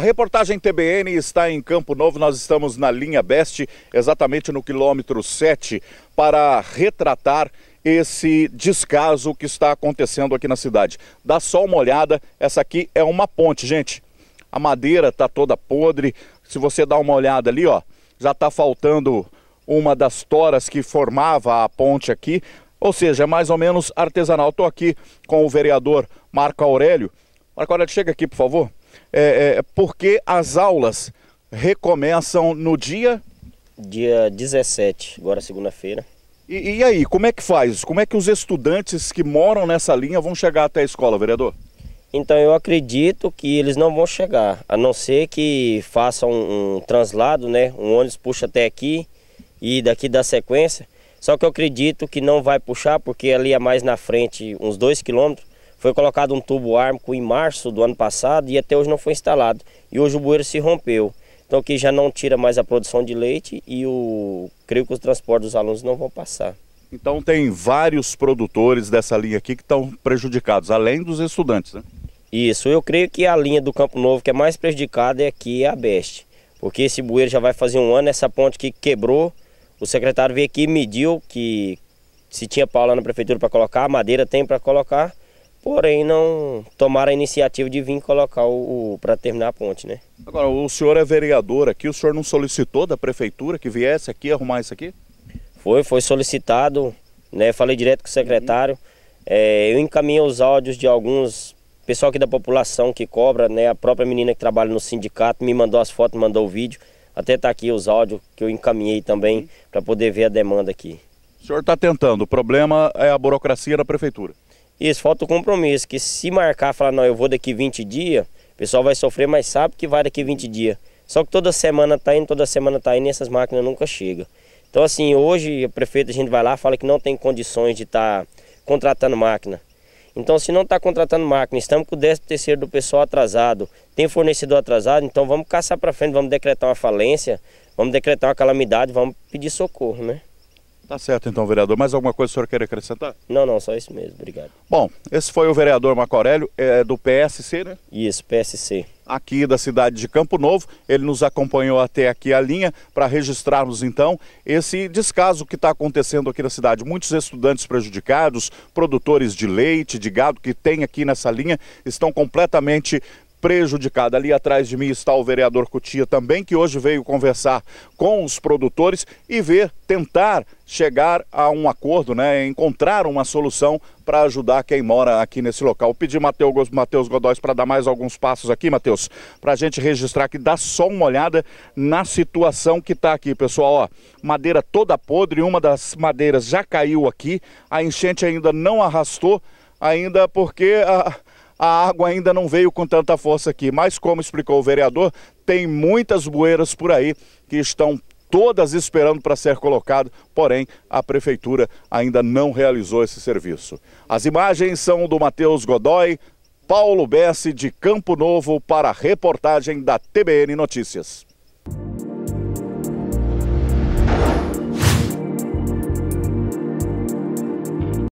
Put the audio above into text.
A reportagem TBN está em Campo Novo, nós estamos na linha Best, exatamente no quilômetro 7, para retratar esse descaso que está acontecendo aqui na cidade. Dá só uma olhada, essa aqui é uma ponte, gente. A madeira está toda podre, se você dá uma olhada ali, ó, já está faltando uma das toras que formava a ponte aqui, ou seja, é mais ou menos artesanal. Estou aqui com o vereador Marco Aurélio. Marco Aurélio, chega aqui, por favor é, é, porque as aulas recomeçam no dia? Dia 17, agora segunda-feira. E, e, aí, como é que faz? Como é que os estudantes que moram nessa linha vão chegar até a escola, vereador? Então eu acredito que eles não vão chegar, a não ser que façam um, um translado, né? Um ônibus puxa até aqui e daqui dá sequência. Só que eu acredito que não vai puxar, porque ali é mais na frente, uns dois quilômetros, foi colocado um tubo ármico em março do ano passado e até hoje não foi instalado. E hoje o bueiro se rompeu. Então que já não tira mais a produção de leite e o creio que os transportes dos alunos não vão passar. Então tem vários produtores dessa linha aqui que estão prejudicados, além dos estudantes, né? Isso, eu creio que a linha do Campo Novo que é mais prejudicada é aqui é a Beste. Porque esse bueiro já vai fazer um ano, essa ponte que quebrou, o secretário veio aqui e mediu que se tinha pau lá na prefeitura para colocar, a madeira tem para colocar, porém não tomaram a iniciativa de vir colocar o, o para terminar a ponte, né? Agora, o senhor é vereador aqui, o senhor não solicitou da prefeitura que viesse aqui arrumar isso aqui? Foi, foi solicitado, né? Falei direto com o secretário. Uhum. É, eu encaminhei os áudios de alguns pessoal aqui da população que cobra, né? A própria menina que trabalha no sindicato me mandou as fotos, mandou o vídeo. Até tá aqui os áudios que eu encaminhei também uhum. para poder ver a demanda aqui. O senhor está tentando, o problema é a burocracia da prefeitura. Isso, falta o compromisso, que se marcar, falar, não, eu vou daqui 20 dias, o pessoal vai sofrer, mas sabe que vai daqui 20 dias. Só que toda semana tá indo, toda semana tá indo e essas máquinas nunca chegam. Então assim, hoje o prefeito a gente vai lá fala que não tem condições de estar tá contratando máquina. Então se não está contratando máquina, estamos com o décimo terceiro do pessoal atrasado, tem fornecedor atrasado, então vamos caçar para frente, vamos decretar uma falência, vamos decretar uma calamidade, vamos pedir socorro, né? Tá certo então, vereador. Mais alguma coisa que o senhor quer acrescentar? Não, não, só isso mesmo, obrigado. Bom, esse foi o vereador Marco Aurélio, é, do PSC, né? Isso, PSC. Aqui da cidade de Campo Novo, ele nos acompanhou até aqui a linha para registrarmos então esse descaso que está acontecendo aqui na cidade. Muitos estudantes prejudicados, produtores de leite, de gado que tem aqui nessa linha, estão completamente prejudicada. Ali atrás de mim está o vereador Cutia também, que hoje veio conversar com os produtores e ver, tentar chegar a um acordo, né, encontrar uma solução para ajudar quem mora aqui nesse local. Pedi Matheus, Matheus Godóis para dar mais alguns passos aqui, Matheus, para a gente registrar que dá só uma olhada na situação que está aqui, pessoal. Ó, madeira toda podre, uma das madeiras já caiu aqui, a enchente ainda não arrastou, ainda porque a a água ainda não veio com tanta força aqui. Mas, como explicou o vereador, tem muitas bueiras por aí que estão todas esperando para ser colocado, porém a prefeitura ainda não realizou esse serviço. As imagens são do Matheus Godoy, Paulo Bessi de Campo Novo para a reportagem da TBN Notícias.